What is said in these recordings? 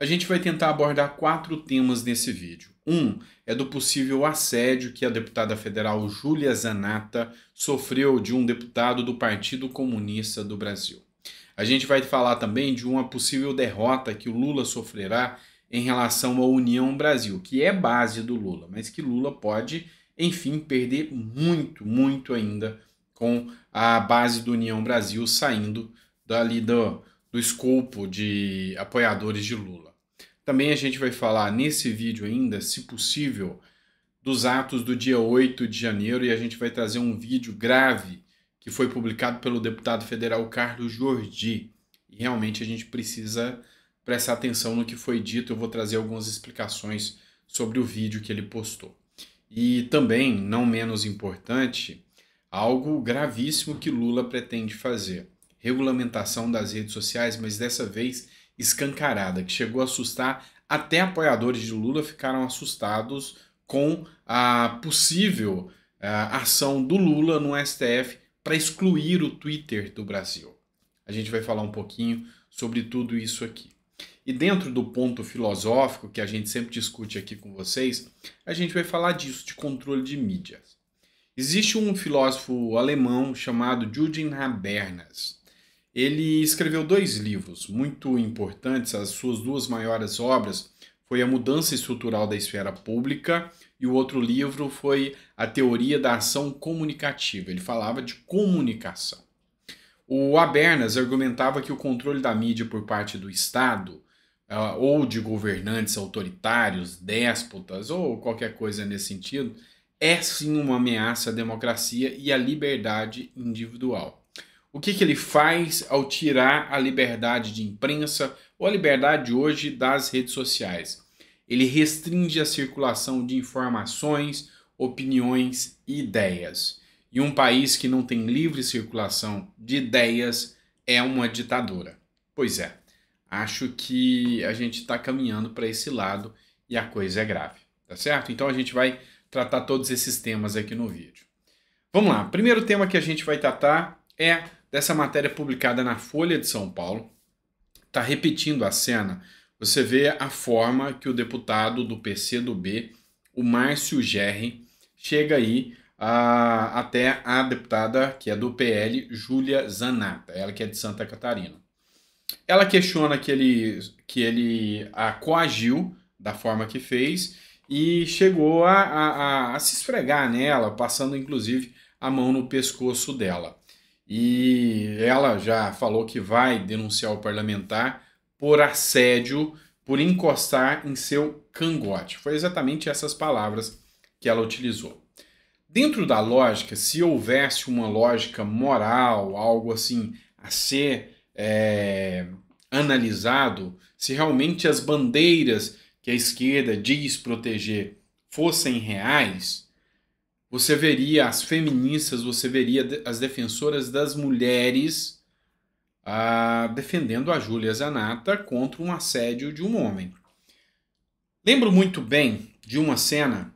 A gente vai tentar abordar quatro temas nesse vídeo. Um é do possível assédio que a deputada federal Júlia Zanata sofreu de um deputado do Partido Comunista do Brasil. A gente vai falar também de uma possível derrota que o Lula sofrerá em relação à União Brasil, que é base do Lula, mas que Lula pode, enfim, perder muito, muito ainda com a base do União Brasil saindo dali do, do escopo de apoiadores de Lula. Também a gente vai falar nesse vídeo ainda, se possível, dos atos do dia 8 de janeiro e a gente vai trazer um vídeo grave que foi publicado pelo deputado federal Carlos Jordi. E realmente a gente precisa prestar atenção no que foi dito, eu vou trazer algumas explicações sobre o vídeo que ele postou. E também, não menos importante, algo gravíssimo que Lula pretende fazer regulamentação das redes sociais, mas dessa vez escancarada, que chegou a assustar até apoiadores de Lula ficaram assustados com a possível a eh, ação do Lula no STF para excluir o Twitter do Brasil. A gente vai falar um pouquinho sobre tudo isso aqui. E dentro do ponto filosófico que a gente sempre discute aqui com vocês, a gente vai falar disso, de controle de mídias. Existe um filósofo alemão chamado Jürgen Habermas. Ele escreveu dois livros muito importantes, as suas duas maiores obras foi A Mudança Estrutural da Esfera Pública e o outro livro foi A Teoria da Ação Comunicativa. Ele falava de comunicação. O Abernas argumentava que o controle da mídia por parte do Estado ah, ou de governantes autoritários, déspotas ou qualquer coisa nesse sentido, é sim uma ameaça à democracia e à liberdade individual. O que, que ele faz ao tirar a liberdade de imprensa ou a liberdade hoje das redes sociais? Ele restringe a circulação de informações, opiniões e ideias. E um país que não tem livre circulação de ideias é uma ditadura. Pois é, acho que a gente está caminhando para esse lado e a coisa é grave, tá certo? Então a gente vai tratar todos esses temas aqui no vídeo. Vamos lá, primeiro tema que a gente vai tratar é dessa matéria publicada na Folha de São Paulo, está repetindo a cena. Você vê a forma que o deputado do PCdoB, o Márcio Gerri, chega aí a, até a deputada que é do PL, Júlia Zanata, ela que é de Santa Catarina. Ela questiona que ele, que ele a coagiu da forma que fez e chegou a, a, a, a se esfregar nela, passando inclusive a mão no pescoço dela e ela já falou que vai denunciar o parlamentar por assédio, por encostar em seu cangote. Foi exatamente essas palavras que ela utilizou. Dentro da lógica, se houvesse uma lógica moral, algo assim a ser é, analisado, se realmente as bandeiras que a esquerda diz proteger fossem reais, você veria as feministas, você veria as defensoras das mulheres ah, defendendo a Júlia Zanata contra um assédio de um homem. Lembro muito bem de uma cena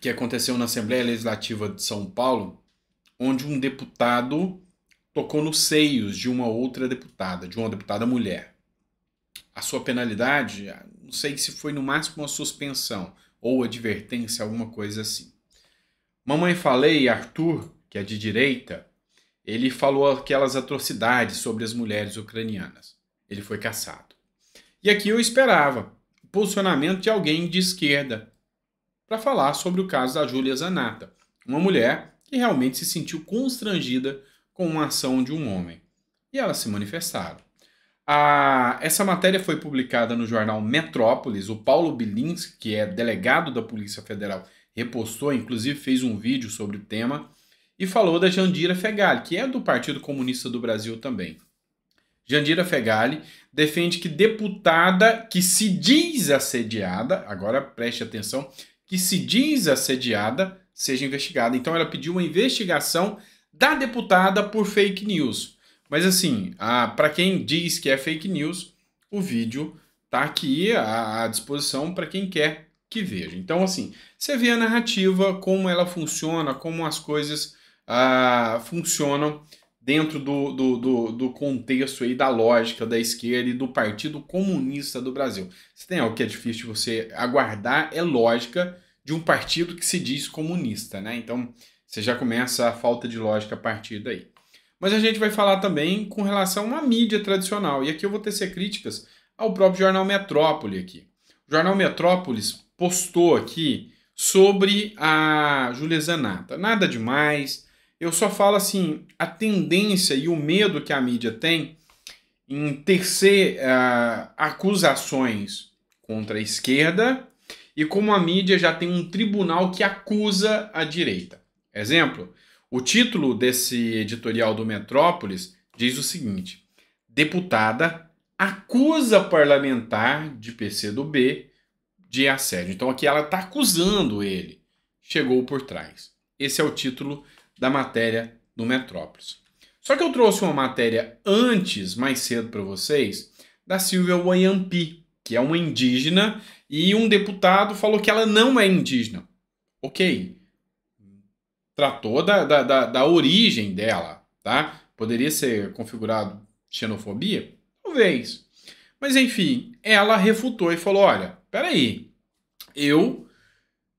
que aconteceu na Assembleia Legislativa de São Paulo, onde um deputado tocou nos seios de uma outra deputada, de uma deputada mulher. A sua penalidade, ah, não sei se foi no máximo uma suspensão ou advertência, alguma coisa assim. Mamãe Falei, Arthur, que é de direita, ele falou aquelas atrocidades sobre as mulheres ucranianas. Ele foi caçado. E aqui eu esperava o posicionamento de alguém de esquerda para falar sobre o caso da Júlia Zanata, uma mulher que realmente se sentiu constrangida com uma ação de um homem. E elas se manifestaram. A, essa matéria foi publicada no jornal Metrópolis. O Paulo Bilinski, que é delegado da Polícia Federal repostou, inclusive fez um vídeo sobre o tema, e falou da Jandira Fegali, que é do Partido Comunista do Brasil também. Jandira Fegali defende que deputada que se diz assediada, agora preste atenção, que se diz assediada seja investigada. Então ela pediu uma investigação da deputada por fake news. Mas assim, para quem diz que é fake news, o vídeo está aqui à, à disposição para quem quer que veja. Então, assim, você vê a narrativa, como ela funciona, como as coisas ah, funcionam dentro do, do, do, do, contexto aí da lógica da esquerda e do Partido Comunista do Brasil. Se tem algo que é difícil de você aguardar, é lógica de um partido que se diz comunista, né? Então, você já começa a falta de lógica a partir daí. Mas a gente vai falar também com relação à mídia tradicional, e aqui eu vou tecer críticas ao próprio jornal Metrópole aqui. O jornal Metrópolis postou aqui sobre a Júlia Zanata. Nada demais. Eu só falo assim, a tendência e o medo que a mídia tem em ter uh, ah, acusações contra a esquerda e como a mídia já tem um tribunal que acusa a direita. Exemplo, o título desse editorial do Metrópolis diz o seguinte: deputada acusa parlamentar de PCdoB de assédio. Então aqui ela está acusando ele. Chegou por trás. Esse é o título da matéria do Metrópolis. Só que eu trouxe uma matéria antes, mais cedo para vocês, da Silvia Wayampi, que é uma indígena, e um deputado falou que ela não é indígena. Ok. Tratou da, da, da, da origem dela, tá? Poderia ser configurado xenofobia? Talvez. Mas enfim, ela refutou e falou: olha, peraí, eu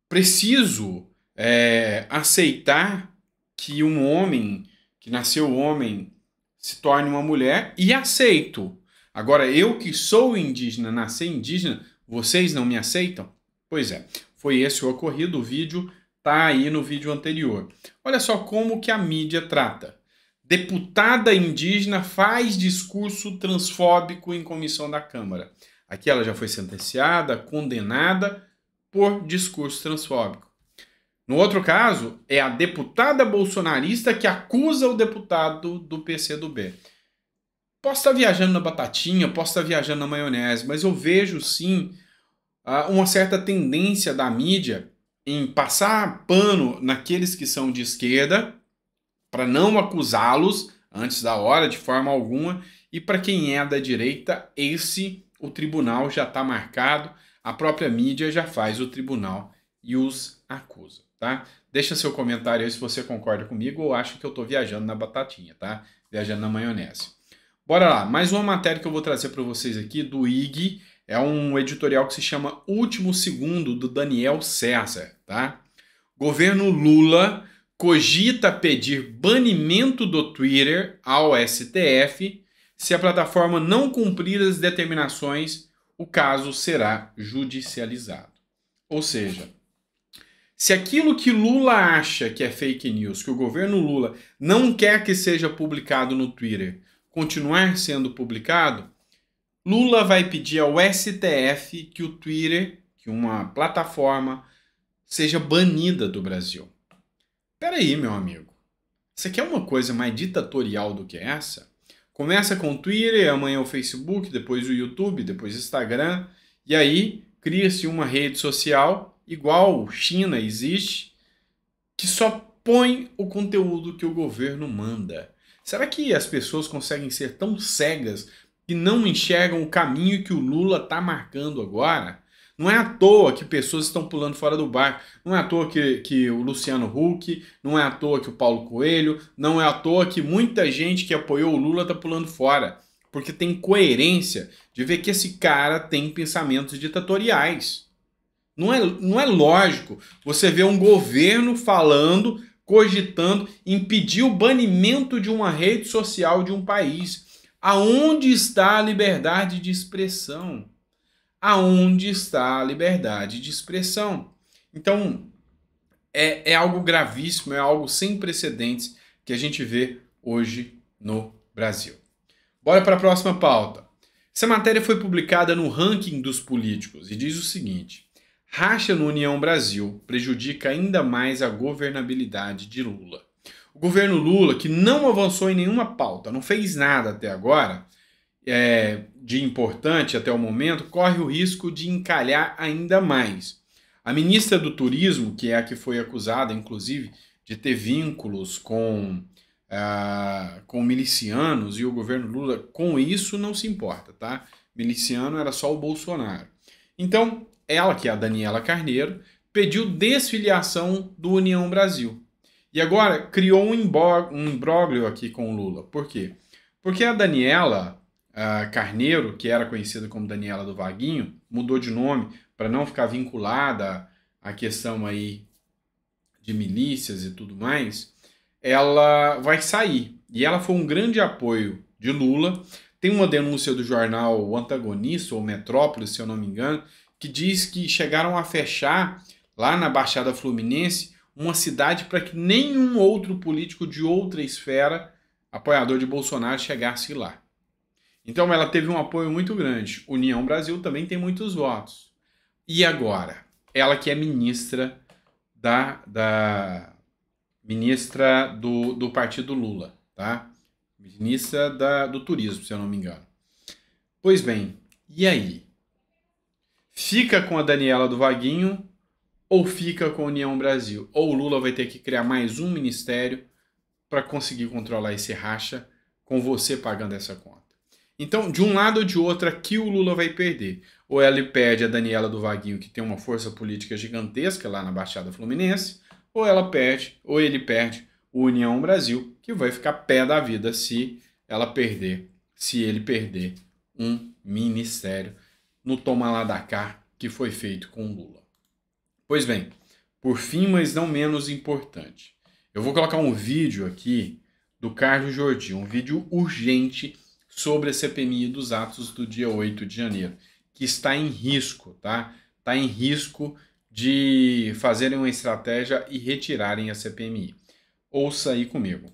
preciso é, aceitar que um homem que nasceu homem se torne uma mulher e aceito. Agora, eu que sou indígena, nasci indígena, vocês não me aceitam? Pois é, foi esse o ocorrido, o vídeo tá aí no vídeo anterior. Olha só como que a mídia trata. Deputada indígena faz discurso transfóbico em comissão da Câmara. Aqui ela já foi sentenciada, condenada por discurso transfóbico. No outro caso, é a deputada bolsonarista que acusa o deputado do PCdoB. Posso estar viajando na batatinha, posso estar viajando na maionese, mas eu vejo sim ah, uma certa tendência da mídia em passar pano naqueles que são de esquerda para não acusá-los antes da hora de forma alguma e para quem é da direita esse o tribunal já está marcado, a própria mídia já faz o tribunal e os acusa, tá? Deixa seu comentário aí se você concorda comigo ou acha que eu estou viajando na batatinha, tá? Viajando na maionese. Bora lá, mais uma matéria que eu vou trazer para vocês aqui do IG, é um editorial que se chama Último Segundo do Daniel César, tá? Governo Lula cogita pedir banimento do Twitter ao STF se a plataforma não cumprir as determinações, o caso será judicializado. Ou seja, se aquilo que Lula acha que é fake news, que o governo Lula não quer que seja publicado no Twitter, continuar sendo publicado, Lula vai pedir ao STF que o Twitter, que uma plataforma, seja banida do Brasil. Peraí, meu amigo. Você quer é uma coisa mais ditatorial do que essa? Começa com o Twitter, amanhã o Facebook, depois o YouTube, depois o Instagram, e aí cria-se uma rede social igual China existe, que só põe o conteúdo que o governo manda. Será que as pessoas conseguem ser tão cegas que não enxergam o caminho que o Lula está marcando agora? Não é à toa que pessoas estão pulando fora do barco, não é à toa que, que o Luciano Huck, não é à toa que o Paulo Coelho, não é à toa que muita gente que apoiou o Lula está pulando fora, porque tem coerência de ver que esse cara tem pensamentos ditatoriais. Não é, não é lógico você ver um governo falando, cogitando, impedir o banimento de uma rede social de um país. Aonde está a liberdade de expressão? aonde está a liberdade de expressão. Então, é, é algo gravíssimo, é algo sem precedentes que a gente vê hoje no Brasil. Bora para a próxima pauta. Essa matéria foi publicada no ranking dos políticos e diz o seguinte: racha no União Brasil prejudica ainda mais a governabilidade de Lula. O governo Lula, que não avançou em nenhuma pauta, não fez nada até agora, é, de importante até o momento, corre o risco de encalhar ainda mais. A ministra do Turismo, que é a que foi acusada, inclusive, de ter vínculos com, uh, com milicianos, e o governo Lula com isso não se importa, tá? Miliciano era só o Bolsonaro. Então, ela, que é a Daniela Carneiro, pediu desfiliação do União Brasil. E agora criou um imbróglio aqui com o Lula. Por quê? Porque a Daniela uh, Carneiro, que era conhecida como Daniela do Vaguinho, mudou de nome para não ficar vinculada à questão aí de milícias e tudo mais, ela vai sair. E ela foi um grande apoio de Lula. Tem uma denúncia do jornal O Antagonista, ou Metrópolis, se eu não me engano, que diz que chegaram a fechar lá na Baixada Fluminense uma cidade para que nenhum outro político de outra esfera apoiador de Bolsonaro chegasse lá. Então ela teve um apoio muito grande. União Brasil também tem muitos votos. E agora? Ela que é ministra da, da ministra do, do partido Lula, tá? Ministra da, do turismo, se eu não me engano. Pois bem, e aí? Fica com a Daniela do Vaguinho ou fica com a União Brasil? Ou o Lula vai ter que criar mais um ministério para conseguir controlar esse racha com você pagando essa conta? Então, de um lado ou de outro, aqui o Lula vai perder. Ou ele perde a Daniela do Vaguinho, que tem uma força política gigantesca lá na Baixada Fluminense, ou ela perde, ou ele perde o União Brasil, que vai ficar pé da vida se ela perder, se ele perder um ministério no toma lá da cá que foi feito com o Lula. Pois bem, por fim, mas não menos importante, eu vou colocar um vídeo aqui do Carlos Jordi, um vídeo urgente sobre a CPMI dos atos do dia 8 de janeiro, que está em risco, tá? Está em risco de fazerem uma estratégia e retirarem a CPMI. Ouça aí comigo.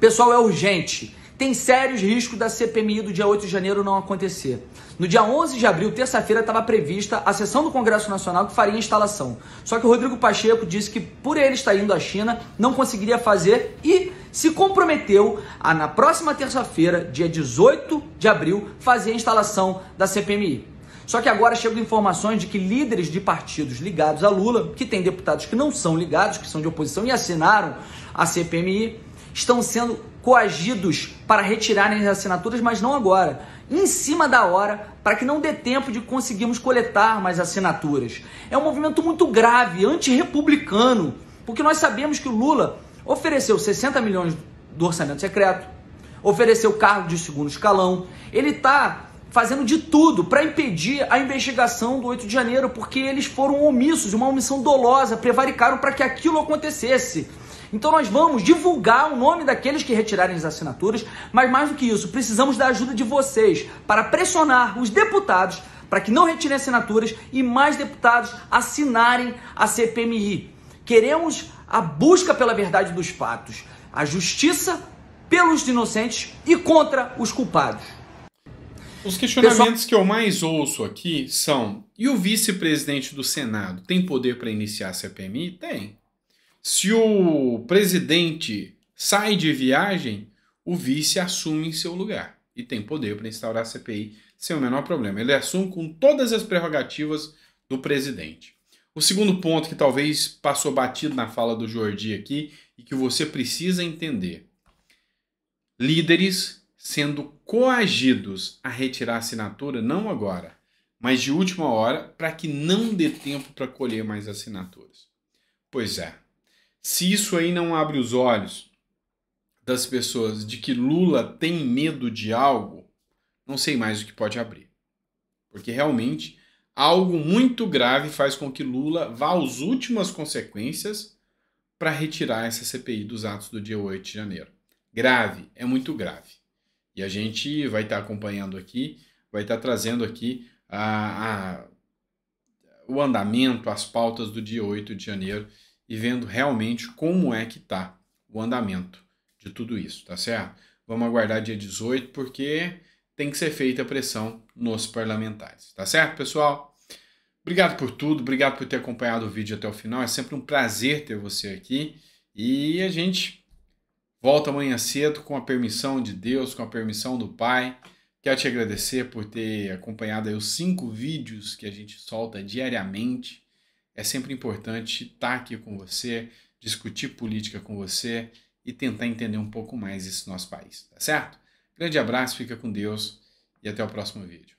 Pessoal, é urgente. Tem sérios riscos da CPMI do dia 8 de janeiro não acontecer. No dia 11 de abril, terça-feira, estava prevista a sessão do Congresso Nacional que faria a instalação. Só que o Rodrigo Pacheco disse que, por ele estar indo à China, não conseguiria fazer e se comprometeu a, na próxima terça-feira, dia 18 de abril, fazer a instalação da CPMI. Só que agora chegam informações de que líderes de partidos ligados a Lula, que tem deputados que não são ligados, que são de oposição e assinaram a CPMI, estão sendo coagidos para retirarem as assinaturas, mas não agora, em cima da hora, para que não dê tempo de conseguirmos coletar mais assinaturas. É um movimento muito grave, antirrepublicano, porque nós sabemos que o Lula ofereceu 60 milhões do orçamento secreto, ofereceu cargo de segundo escalão. Ele está fazendo de tudo para impedir a investigação do 8 de janeiro, porque eles foram omissos, uma omissão dolosa, prevaricaram para que aquilo acontecesse. Então nós vamos divulgar o nome daqueles que retirarem as assinaturas, mas mais do que isso, precisamos da ajuda de vocês para pressionar os deputados para que não retirem assinaturas e mais deputados assinarem a CPMI. Queremos a busca pela verdade dos fatos, a justiça pelos inocentes e contra os culpados. Os questionamentos Pessoal... que eu mais ouço aqui são: e o vice-presidente do Senado tem poder para iniciar a CPMI? Tem. Se o presidente sai de viagem, o vice assume em seu lugar e tem poder para instaurar a CPI sem o menor problema. Ele assume com todas as prerrogativas do presidente. O segundo ponto que talvez passou batido na fala do Jordi aqui e que você precisa entender: líderes sendo coagidos a retirar a assinatura, não agora, mas de última hora, para que não dê tempo para colher mais assinaturas. Pois é, se isso aí não abre os olhos das pessoas de que Lula tem medo de algo, não sei mais o que pode abrir. Porque realmente algo muito grave faz com que Lula vá às últimas consequências para retirar essa CPI dos atos do dia 8 de janeiro. Grave, é muito grave. E a gente vai estar tá acompanhando aqui, vai estar tá trazendo aqui a, a, o andamento, as pautas do dia 8 de janeiro e vendo realmente como é que tá o andamento de tudo isso, tá certo? Vamos aguardar dia 18 porque tem que ser feita a pressão nos parlamentares, tá certo, pessoal? Obrigado por tudo, obrigado por ter acompanhado o vídeo até o final. É sempre um prazer ter você aqui. E a gente volta amanhã cedo com a permissão de Deus, com a permissão do Pai. Quero te agradecer por ter acompanhado os cinco vídeos que a gente solta diariamente. É sempre importante estar aqui com você, discutir política com você e tentar entender um pouco mais esse nosso país, tá certo? Grande abraço, fica com Deus e até o próximo vídeo.